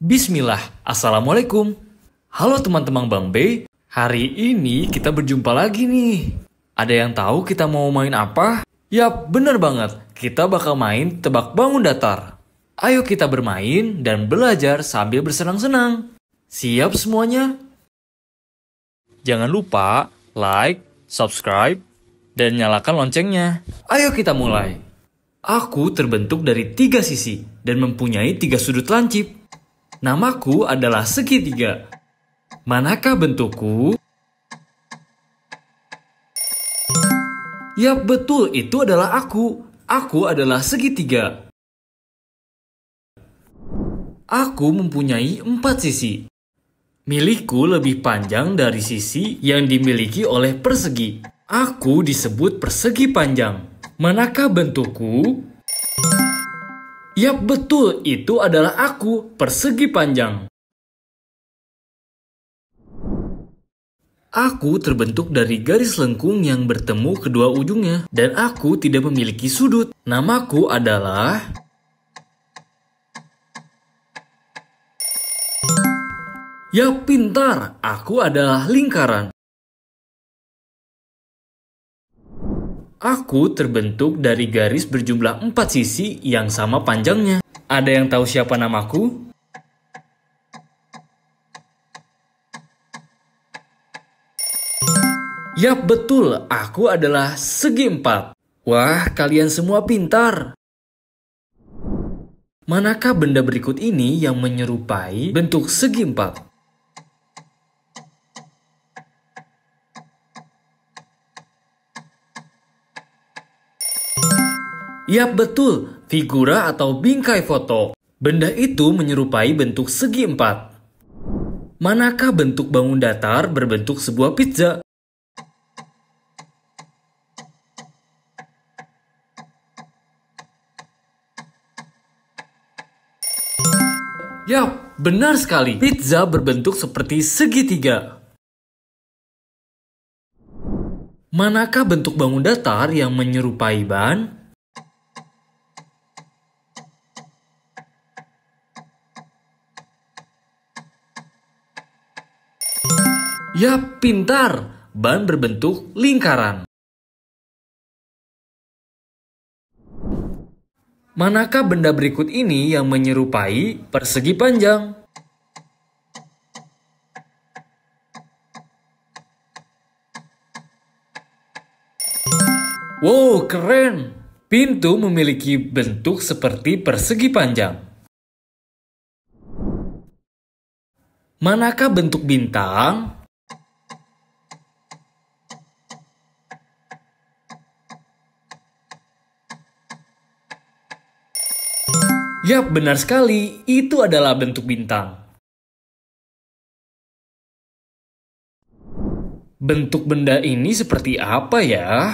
Bismillah, Assalamualaikum. Halo teman-teman Bang B, hari ini kita berjumpa lagi nih. Ada yang tahu kita mau main apa? Yap, bener banget. Kita bakal main tebak bangun datar. Ayo kita bermain dan belajar sambil bersenang-senang. Siap semuanya? Jangan lupa like, subscribe, dan nyalakan loncengnya. Ayo kita mulai. Aku terbentuk dari tiga sisi dan mempunyai tiga sudut lancip. Namaku adalah segitiga. Manakah bentukku? Ya betul, itu adalah aku. Aku adalah segitiga. Aku mempunyai empat sisi. Milikku lebih panjang dari sisi yang dimiliki oleh persegi. Aku disebut persegi panjang. Manakah bentukku? Yap, betul, itu adalah aku, persegi panjang. Aku terbentuk dari garis lengkung yang bertemu kedua ujungnya, dan aku tidak memiliki sudut. Namaku adalah... Ya pintar, aku adalah lingkaran. Aku terbentuk dari garis berjumlah empat sisi yang sama panjangnya. Ada yang tahu siapa namaku? Ya betul. Aku adalah segi empat. Wah, kalian semua pintar. Manakah benda berikut ini yang menyerupai bentuk segi empat? Ya betul, figura atau bingkai foto. Benda itu menyerupai bentuk segi empat. Manakah bentuk bangun datar berbentuk sebuah pizza? Ya, benar sekali. Pizza berbentuk seperti segitiga. Manakah bentuk bangun datar yang menyerupai ban? Ya pintar! Ban berbentuk lingkaran. Manakah benda berikut ini yang menyerupai persegi panjang? Wow, keren! Pintu memiliki bentuk seperti persegi panjang. Manakah bentuk bintang? Yap, benar sekali. Itu adalah bentuk bintang. Bentuk benda ini seperti apa ya?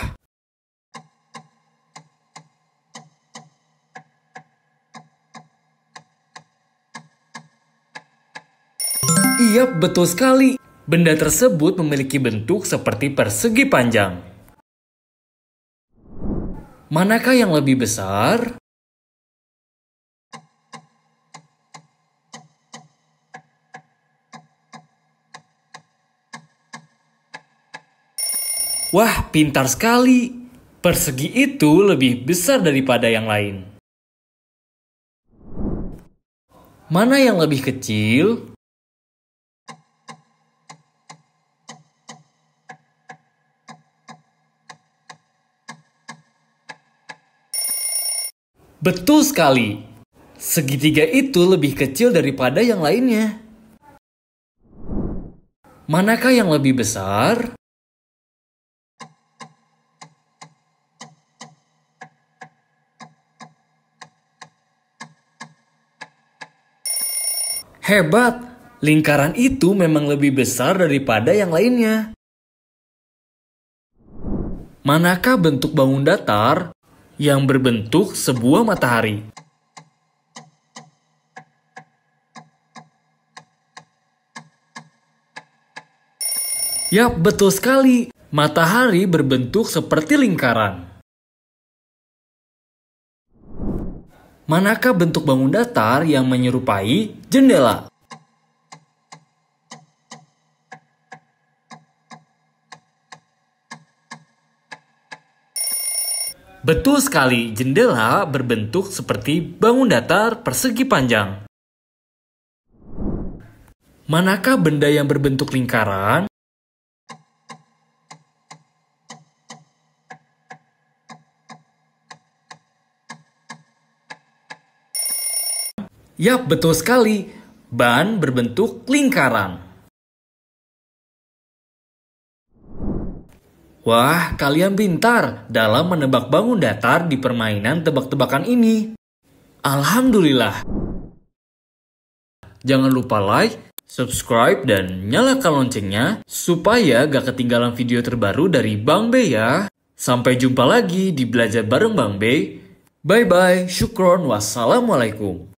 Iya, betul sekali. Benda tersebut memiliki bentuk seperti persegi panjang. Manakah yang lebih besar? Wah, pintar sekali. Persegi itu lebih besar daripada yang lain. Mana yang lebih kecil? Betul sekali. Segitiga itu lebih kecil daripada yang lainnya. Manakah yang lebih besar? Hebat, lingkaran itu memang lebih besar daripada yang lainnya. Manakah bentuk bangun datar yang berbentuk sebuah matahari? Yap, betul sekali. Matahari berbentuk seperti lingkaran. manakah bentuk bangun datar yang menyerupai jendela? Betul sekali, jendela berbentuk seperti bangun datar persegi panjang. Manakah benda yang berbentuk lingkaran Yap, betul sekali. Ban berbentuk lingkaran. Wah, kalian pintar dalam menebak bangun datar di permainan tebak-tebakan ini. Alhamdulillah. Jangan lupa like, subscribe, dan nyalakan loncengnya supaya gak ketinggalan video terbaru dari Bang B ya. Sampai jumpa lagi di Belajar Bareng Bang B. Bye-bye, syukron, wassalamualaikum.